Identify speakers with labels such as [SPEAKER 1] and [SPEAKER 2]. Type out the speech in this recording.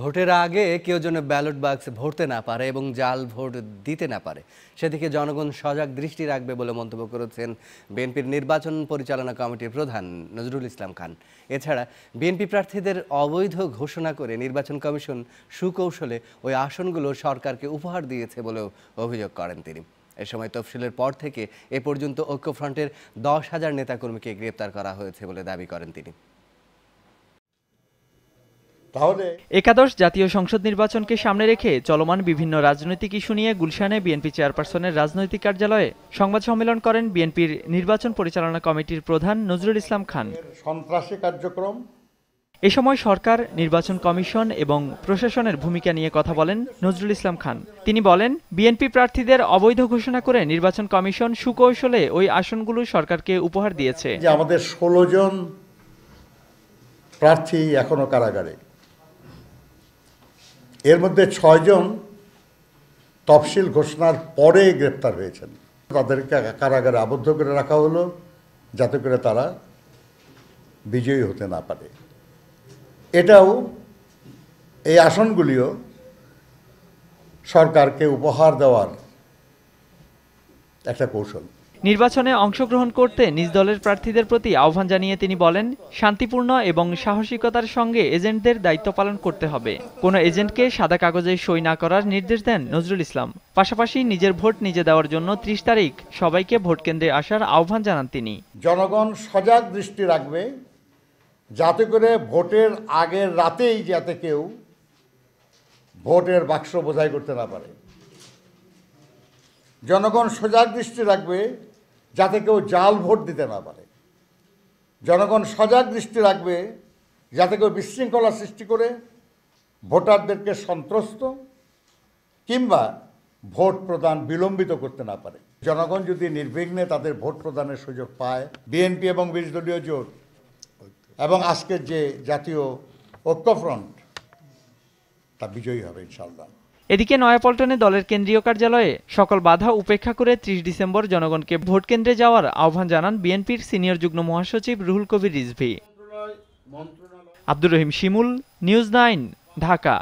[SPEAKER 1] ভোটের আগে কেউ যেন ব্যালট বাক্স ভরতে না পারে এবং জাল ভোট দিতে না পারে সেদিকে জনগণ সজাগ দৃষ্টি রাখবে বলে মন্তব্য করেছেন বিএনপির নির্বাচন পরিচালনা কমিটির প্রধান নজরুল ইসলাম খান এছাড়া বিএনপি প্রার্থীদের অবৈধ ঘোষণা করে নির্বাচন কমিশন সুকৌশলে ওই আসনগুলো সরকারকে উপহার দিয়েছে বলেও অভিযোগ করেন তিনি এ সময় তফসিলের পর থেকে এ পর্যন্ত ঐক্যফ্রন্টের দশ হাজার নেতাকর্মীকে গ্রেপ্তার করা হয়েছে বলে দাবি করেন তিনি
[SPEAKER 2] একাদশ জাতীয় সংসদ নির্বাচনকে সামনে রেখে চলমান বিভিন্ন রাজনৈতিক ইস্যু নিয়ে গুলশানে বিএনপি চেয়ারপারসনের রাজনৈতিক কার্যালয়ে সংবাদ সম্মেলন করেন বিএনপির নির্বাচন পরিচালনা কমিটির প্রধান নজরুল ইসলাম খান কার্যক্রম এ সময় সরকার নির্বাচন কমিশন এবং প্রশাসনের ভূমিকা নিয়ে কথা বলেন নজরুল ইসলাম খান তিনি বলেন বিএনপি প্রার্থীদের অবৈধ ঘোষণা করে নির্বাচন কমিশন সুকৌশলে ওই আসনগুলো সরকারকে উপহার দিয়েছে আমাদের
[SPEAKER 3] ষোলো জন প্রার্থী এখনো কারাগারে এর মধ্যে ছয়জন তফসিল ঘোষণার পরে গ্রেপ্তার হয়েছেন তাদেরকে কারাগারে আবদ্ধ করে রাখা হলো যাতে করে তারা বিজয়ী হতে না পারে এটাও এই আসনগুলিও সরকারকে উপহার দেওয়ার একটা কৌশল
[SPEAKER 2] নির্বাচনে অংশগ্রহণ করতে নিজ দলের প্রার্থীদের প্রতি আহ্বান জানিয়ে তিনি বলেন শান্তিপূর্ণ এবং সাহসিকতার সঙ্গে এজেন্টদের দায়িত্ব পালন করতে হবে কোনো এজেন্টকে সাদা কাগজে সই না করার নির্দেশ দেন নজরুল ইসলাম পাশাপাশি নিজের ভোট নিজে দেওয়ার জন্য ত্রিশ তারিখ সবাইকে ভোট কেন্দ্রে আসার আহ্বান জানান তিনি
[SPEAKER 3] জনগণ সজাগ দৃষ্টি রাখবে যাতে করে ভোটের আগের রাতেই যাতে কেউ ভোটের বাক্স বোঝাই করতে না পারে জনগণ সজাগ দৃষ্টি রাখবে যাতে কেউ জাল ভোট দিতে না পারে জনগণ সজাগ দৃষ্টি রাখবে যাতে কেউ বিশৃঙ্খলা সৃষ্টি করে ভোটারদেরকে সন্ত্রস্ত কিংবা ভোট প্রদান বিলম্বিত করতে না পারে জনগণ যদি নির্বিঘ্নে তাদের ভোট প্রদানের সুযোগ পায় বিএনপি এবং বিরোধী দলীয় জোট এবং আজকের যে জাতীয় ঐক্যফ্রন্ট তা বিজয়ী হবে ইনশাল্লাহ
[SPEAKER 2] এদিকে নয়াপল্টনে দলের কেন্দ্রীয় কার্যালয়ে সকল বাধা উপেক্ষা করে ত্রিশ ডিসেম্বর জনগণকে ভোট কেন্দ্রে যাওয়ার আহ্বান জানান বিএনপির সিনিয়র যুগ্ম মহাসচিব রুহুল কবির রিজভি আব্দুর রহিম শিমুল নিউজ নাইন ঢাকা